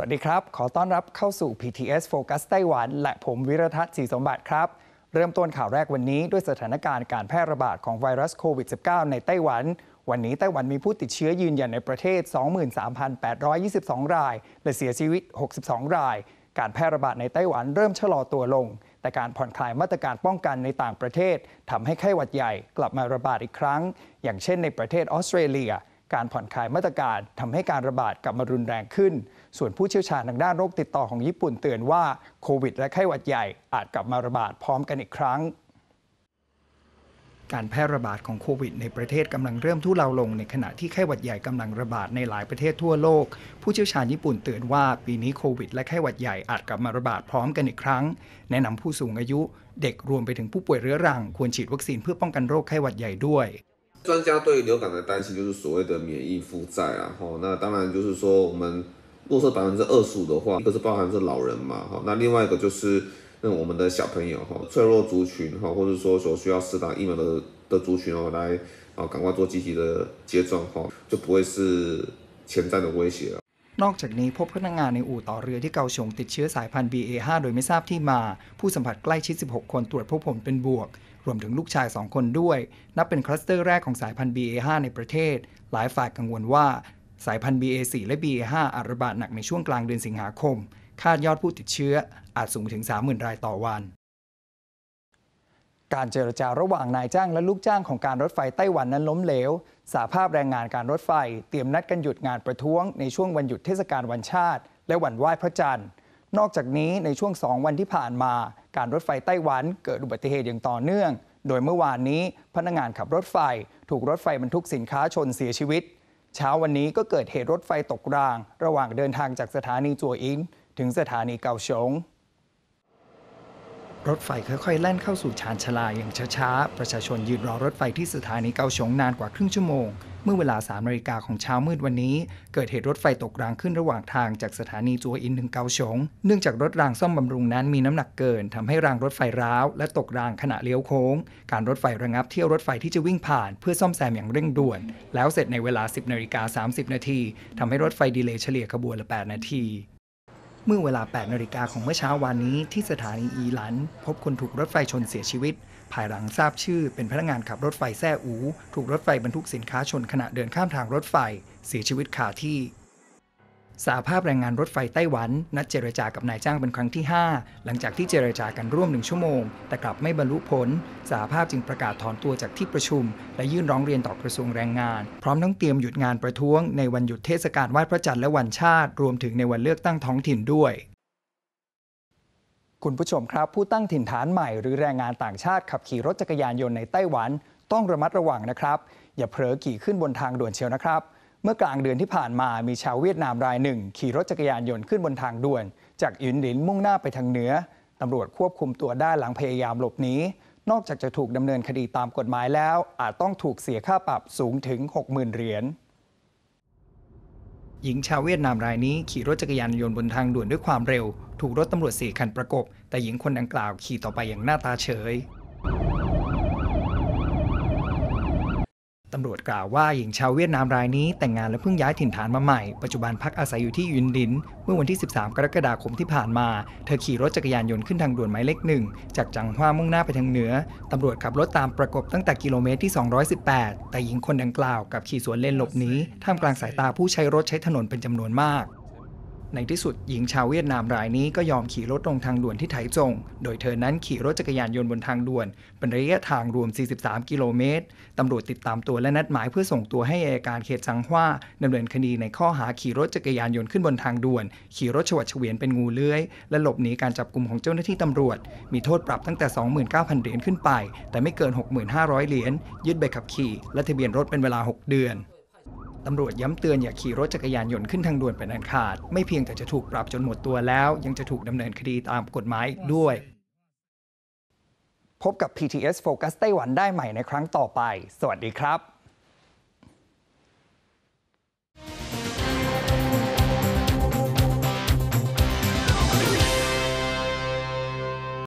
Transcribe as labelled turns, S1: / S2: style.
S1: สวัสดีครับ ขอต้อนรับเข้าสู่ PTS Focus ไต้หวัน และผมวิรทัศน์ศรีสมบัติครับ เริ่มต้นข่าวแรกวันนี้ด้วยสถานการณ์การแพร่ระบาดของไวรัสโควิด -19 ในไต้หวัน วันนี้ไต้หวันมีผู้ติดเชื้อยืนยันในประเทศ 23,822 รายและเสียชีวิต 62 ราย การแพร่ระบาดในไต้หวันเริ่มชะลอตัวลง แต่การผ่อนคลายมาตรการป้องกันในต่างประเทศทำให้ไข้หวัดใหญ่กลับมาระบาดอีกครั้ง อย่างเช่นในประเทศออสเตรเลียการผ่อนคลายมาตรการทำให้การระบาดกลับมารุนแรงขึ้น ส่วนผู้เชี่ยวชาญทางด้านโรคติดต่อของญี่ปุ่นเตือนว่าโควิดและไข้หวัดใหญ่อาจกลับมาระบาดพร้อมกันอีกครั้ง การแพร่ระบาดของโควิดในประเทศกำลังเริ่มทุเลาลงในขณะที่ไข้หวัดใหญ่กำลังระบาดในหลายประเทศทั่วโลก ผู้เชี่ยวชาญญี่ปุ่นเตือนว่าปีนี้โควิด และไข้หวัดใหญ่ อาจกลับมาระบาดพร้อมกันอีกครั้ง แนะนำผู้สูงอายุเด็กรวมไปถึงผู้ป่วยเรื้อรังควรฉีดวัคซีน เพื่อป้องกันโรคไข้หวัดใหญ่ด้วย专家对于流感的担心就是所谓的免疫负债啊，吼，那当然就是说我们若设百分之二十五的话，一个是包含是老人嘛，哈，那另外一个就是那我们的小朋友哈，脆弱族群哈，或者说所需要施打疫苗的的族群哦，来啊，赶快做积极的接种，哈，就不会是潜在的威胁了。นอกจากนี้พบพนักงานในอู่ต่อเรือที่เกาชงติดเชื้อสายพันธุ์บีเอโดยไม่ทราบที่มาผู้สัมผัสใกล้ชิดสิคนตรวจพบผลเป็นบวกรวมถึงลูกชาย 2 คนด้วย นับเป็นคลัสเตอร์แรกของสายพันธุ์ BA.5 ในประเทศ หลายฝ่ายกังวลว่า สายพันธุ์ BA.4 และ BA.5 อาจระบาดหนักในช่วงกลางเดือนสิงหาคม คาดยอดผู้ติดเชื้ออาจสูงถึง 30,000 รายต่อวัน การเจรจาระหว่างนายจ้างและลูกจ้างของการรถไฟไต้หวันนั้นล้มเหลวสาภาพแรงงานการรถไฟเตรียมนัดกันหยุดงานประท้วง ในช่วงวันหยุดเทศกาลวันชาติ และวันไหว้พระจันทร์ นอกจากนี้ในช่วงสองวันที่ผ่านมาการรถไฟไต้หวันเกิดอุบัติเหตุอย่างต่อเนื่อง โดยเมื่อวานนี้พนักงานขับรถไฟถูกรถไฟบรรทุกสินค้าชนเสียชีวิต เช้าวันนี้ก็เกิดเหตุรถไฟตกราง ระหว่างเดินทางจากสถานีจัวอินถึงสถานีเกาชงรถไฟค่อยๆแล่นเข้าสู่ชานชลาอย่างช้าๆประชาชนยืนรอรถไฟที่สถานีเกาชงนานกว่าครึ่งชั่วโมงมื่อเวลา 3นาฬิกาของเช้ามืดวันนี้ เกิดเหตุรถไฟตกรางขึ้นระหว่างทางจากสถานีจัวอินถึงเกาชง เนื่องจากรถรางซ่อมบำรุงนั้นมีน้ำหนักเกิน ทำให้รางรถไฟร้าวและตกรางขณะเลี้ยวโค้ง การรถไฟระงับเที่ยวรถไฟที่จะวิ่งผ่าน เพื่อซ่อมแซมอย่างเร่งด่วน แล้วเสร็จในเวลา 10 นาฬิกา 30 นาทีทำให้รถไฟดีเลย์เฉลี่ยขบวนละ 8 นาทีเมื่อเวลา 8 นาฬิกาของเมื่อเช้าวันนี้ ที่สถานีอีหลัน พบคนถูกรถไฟชนเสียชีวิต ภายหลังทราบชื่อเป็นพนักงานขับรถไฟแท่อู ถูกรถไฟบรรทุกสินค้าชนขณะเดินข้ามทางรถไฟ เสียชีวิตคาที่สหภาพแรงงานรถไฟไต้หวันนัดเจรจากับนายจ้างเป็นครั้งที่ 5 หลังจากที่เจรจากันร่วมหนึ่งชั่วโมง แต่กลับไม่บรรลุผลสหภาพจึงประกาศถอนตัวจากที่ประชุม และยื่นร้องเรียนต่อกระทรวงแรงงานพร้อมทั้งเตรียมหยุดงานประท้วงในวันหยุดเทศกาลไหว้พระจันทร์และวันชาติ รวมถึงในวันเลือกตั้งท้องถิ่นด้วย คุณผู้ชมครับผู้ตั้งถิ่นฐานใหม่หรือแรงงานต่างชาติขับขี่รถจักรยานยนต์ในไต้หวัน ต้องระมัดระวังนะครับ อย่าเผลอขี่ขึ้นบนทางด่วนเชียวนะครับเมื่อกลางเดือนที่ผ่านมามีชาวเวียดนามรายหนึ่ง ขี่รถจักรยานยนต์ขึ้นบนทางด่วน จากอินหลินมุ่งหน้าไปทางเหนือตำรวจควบคุมตัวได้หลังพยายามหลบหนีนอกจากจะถูกดำเนินคดีตามกฎหมายแล้ว อาจต้องถูกเสียค่าปรับสูงถึง 60,000เหรียญหญิงชาวเวียดนามรายนี้ขี่รถจักรยานยนต์บนทางด่วนด้วยความเร็ว ถูกรถตำรวจสี่คันประกบแต่หญิงคนดังกล่าวขี่ต่อไปอย่างหน้าตาเฉยตำรวจกล่าวว่าหญิงชาวเวียดนามรายนี้แต่งงานและเพิ่งย้ายถิ่นฐานมาใหม่ ปัจจุบันพักอาศัยอยู่ที่ยินดิน เมื่อวันที่ 13 กรกฎาคมที่ผ่านมา เธอขี่รถจักรยานยนต์ขึ้นทางด่วนหมายเลขหนึ่ง จากจังหว้ามุ่งหน้าไปทางเหนือตำรวจขับรถตามประกบตั้งแต่กิโลเมตรที่ 218 แต่หญิงคนดังกล่าวกับขี่สวนเลนหลบหนีท่ามกลางสายตาผู้ใช้รถใช้ถนนเป็นจำนวนมากในที่สุดหญิงชาวเวียดนามรายนี้ก็ยอมขี่รถลงทางด่วนที่ไถจง โดยเธอนั้นขี่รถจักรยานยนต์บนทางด่วน เป็นระยะทางรวม 43 กิโลเมตร ตำรวจติดตามตัวและนัดหมายเพื่อส่งตัวให้อายการเขตจังหว่าดำเนินคดีในข้อหาขี่รถจักรยานยนต์ขึ้นบนทางด่วน ขี่รถฉวัดเฉวียนเป็นงูเลื้อยและหลบหนีการจับกลุ่มของเจ้าหน้าที่ตำรวจ มีโทษปรับตั้งแต่ 29,000 เหรียญขึ้นไป แต่ไม่เกิน 6,500เหรียญยึดใบขับขี่ และทะเบียนรถเป็นเวลา 6 เดือนตำรวจย้ำเตือนอย่าขี่รถจักรยานยนต์ขึ้นทางด่วนเป็นอันขาด ไม่เพียงแต่จะถูกปรับจนหมดตัวแล้ว ยังจะถูกดำเนินคดีตามกฎหมายด้วย พบกับ PTS Focus ไต้หวันได้ใหม่ในครั้งต่อไป สวัสดีครับ